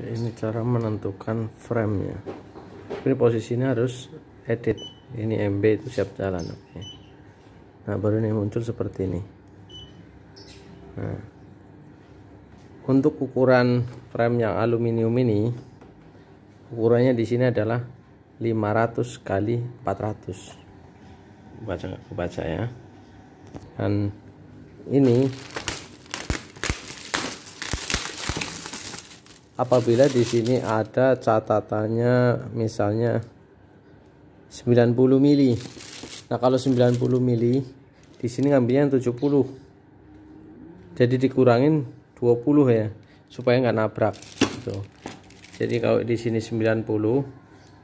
Oke, ini cara menentukan frame nya. Ini posisinya harus edit. Ini MB itu siap jalan. Oke. Nah, baru ini muncul seperti ini. Nah. Untuk ukuran frame yang aluminium ini ukurannya di sini adalah 500 kali 400. Baca nggak ya. Dan ini apabila di sini ada catatannya misalnya 90 mili nah kalau 90 mili di sini ngambilnya 70 jadi dikurangin 20 ya supaya nggak nabrak gitu. jadi kalau di sini 90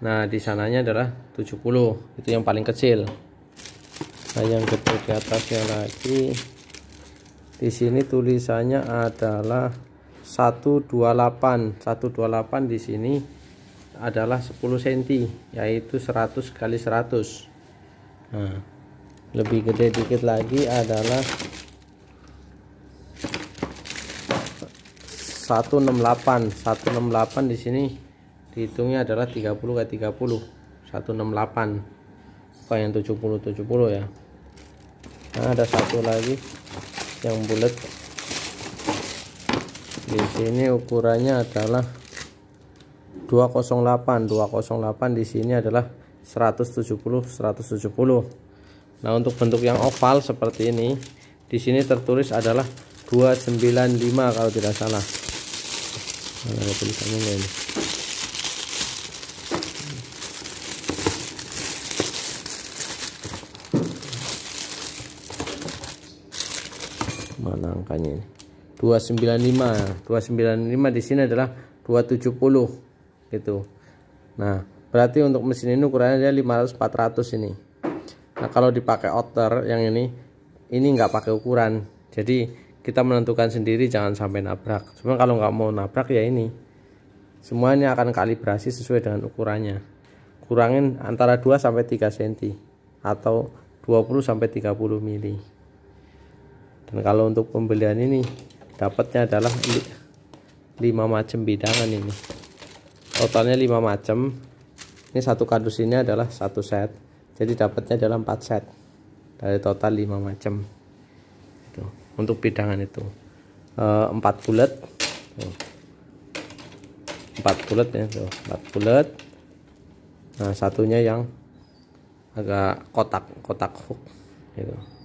nah di sananya adalah 70 itu yang paling kecil nah yang gede di atasnya lagi di sini tulisannya adalah 128 128 di sini adalah 10 cm yaitu 100 kali 100 nah, lebih gede dikit lagi adalah 168 168 di sini dihitungnya adalah 30 kali 30 168 bukan yang 70 70 ya nah, ada satu lagi yang bulat di sini ukurannya adalah 208 208 di sini adalah 170 170 nah untuk bentuk yang oval seperti ini di sini tertulis adalah 295 kalau tidak salah nah, tulisannya ini mana angkanya ini 295 295 di sini adalah 270 gitu nah berarti untuk mesin ini ukurannya dia 500 400 ini nah kalau dipakai outer yang ini ini nggak pakai ukuran jadi kita menentukan sendiri jangan sampai nabrak cuma kalau nggak mau nabrak ya ini semuanya akan kalibrasi sesuai dengan ukurannya kurangin antara 2 sampai 3 cm atau 20 sampai 30 mili dan kalau untuk pembelian ini dapatnya adalah 5 macam bidangan ini totalnya 5 macam ini satu kardus ini adalah satu set jadi dapatnya adalah 4 set dari total 5 macam itu untuk bidangan itu e, eh, 4 bulat 4 bulat ya tuh 4 bulat nah satunya yang agak kotak kotak hook gitu